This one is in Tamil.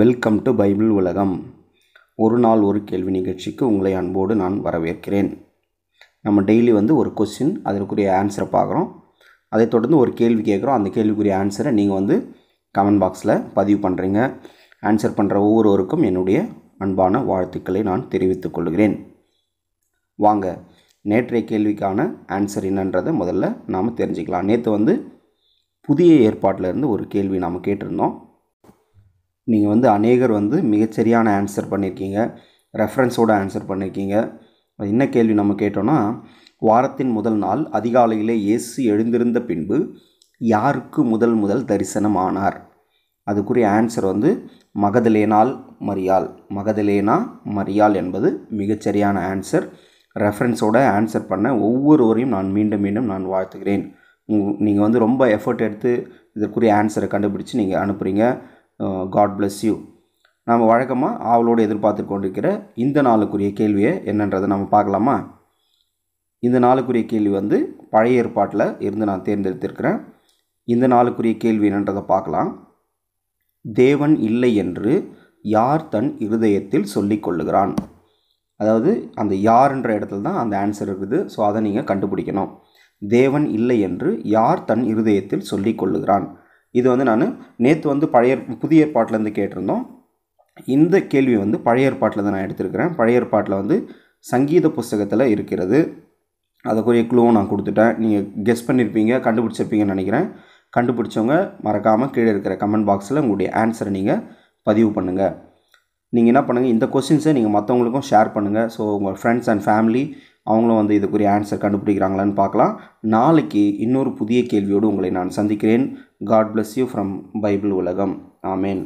வெல்கம் டு பைபிள் உலகம் ஒரு நாள் ஒரு கேள்வி நிகழ்ச்சிக்கு உங்களை அன்போடு நான் வரவேற்கிறேன் நம்ம டெய்லி வந்து ஒரு கொஸ்டின் அதற்குரிய ஆன்சரை பார்க்குறோம் அதை தொடர்ந்து ஒரு கேள்வி கேட்குறோம் அந்த கேள்விக்குரிய ஆன்சரை நீங்கள் வந்து கமெண்ட் பாக்ஸில் பதிவு பண்ணுறீங்க ஆன்சர் பண்ணுற ஒவ்வொருவருக்கும் என்னுடைய அன்பான வாழ்த்துக்களை நான் தெரிவித்துக் கொள்கிறேன் வாங்க நேற்றைய கேள்விக்கான ஆன்சர் என்னன்றதை முதல்ல நாம் தெரிஞ்சுக்கலாம் நேற்று வந்து புதிய ஏற்பாட்டிலேருந்து ஒரு கேள்வி நாம் கேட்டிருந்தோம் நீங்கள் வந்து அநேகர் வந்து மிகச்சரியான ஆன்சர் பண்ணியிருக்கீங்க ரெஃபரன்ஸோடு ஆன்சர் பண்ணியிருக்கீங்க என்ன கேள்வி நம்ம கேட்டோன்னா வாரத்தின் முதல் நாள் அதிகாலையிலே இயேசு எழுந்திருந்த பின்பு யாருக்கு முதல் முதல் தரிசனம் ஆனார் அதுக்குரிய ஆன்சர் வந்து மகதலேனால் மரியால் மகதலேனா மரியால் என்பது மிகச்சரியான ஆன்சர் ரெஃபரன்ஸோட ஆன்சர் பண்ண ஒவ்வொருவரையும் நான் மீண்டும் மீண்டும் நான் வாழ்த்துகிறேன் நீங்கள் வந்து ரொம்ப எஃபர்ட் எடுத்து இதற்குரிய ஆன்சரை கண்டுபிடிச்சி நீங்கள் அனுப்புகிறீங்க காட் பிளஸ் யூ நாம் வழக்கமாக ஆவலோடு எதிர்பார்த்து கொண்டிருக்கிற இந்த நாளுக்குரிய கேள்வியை என்னன்றதை நம்ம பார்க்கலாமா இந்த நாளுக்குரிய கேள்வி வந்து பழைய ஏற்பாட்டில் இருந்து நான் தேர்ந்தெடுத்திருக்கிறேன் இந்த நாளுக்குரிய கேள்வி என்னன்றதை பார்க்கலாம் தேவன் இல்லை என்று யார் தன் இருதயத்தில் சொல்லிக்கொள்ளுகிறான் அதாவது அந்த யார்ன்ற இடத்துல தான் அந்த ஆன்சர் இருக்குது ஸோ அதை நீங்கள் கண்டுபிடிக்கணும் தேவன் இல்லை என்று யார் தன் இருதயத்தில் சொல்லிக்கொள்ளுகிறான் இது வந்து நான் நேற்று வந்து பழைய புதிய ஏற்பாட்டிலேருந்து கேட்டிருந்தோம் இந்த கேள்வி வந்து பழைய ஏற்பாட்டில் நான் எடுத்திருக்கிறேன் பழைய ஏற்பாட்டில் வந்து சங்கீத புஸ்தகத்தில் இருக்கிறது அதுக்குரிய க்ளூவும் நான் கொடுத்துட்டேன் நீங்கள் கெஸ் பண்ணியிருப்பீங்க கண்டுபிடிச்சிருப்பீங்கன்னு நினைக்கிறேன் கண்டுபிடிச்சவங்க மறக்காமல் கீழே இருக்கிற கமெண்ட் பாக்ஸில் உங்களுடைய ஆன்சரை நீங்கள் பதிவு பண்ணுங்கள் நீங்கள் என்ன பண்ணுங்கள் இந்த கொஸ்டின்ஸை நீங்கள் மற்றவங்களுக்கும் ஷேர் பண்ணுங்கள் ஸோ உங்கள் ஃப்ரெண்ட்ஸ் அண்ட் ஃபேமிலி அவங்களும் வந்து இதுக்குரிய ஆன்சர் கண்டுபிடிக்கிறாங்களான்னு பார்க்கலாம் நாளைக்கு இன்னொரு புதிய கேள்வியோடு உங்களை நான் சந்திக்கிறேன் God bless you from Bible உலகம் ஆமேன்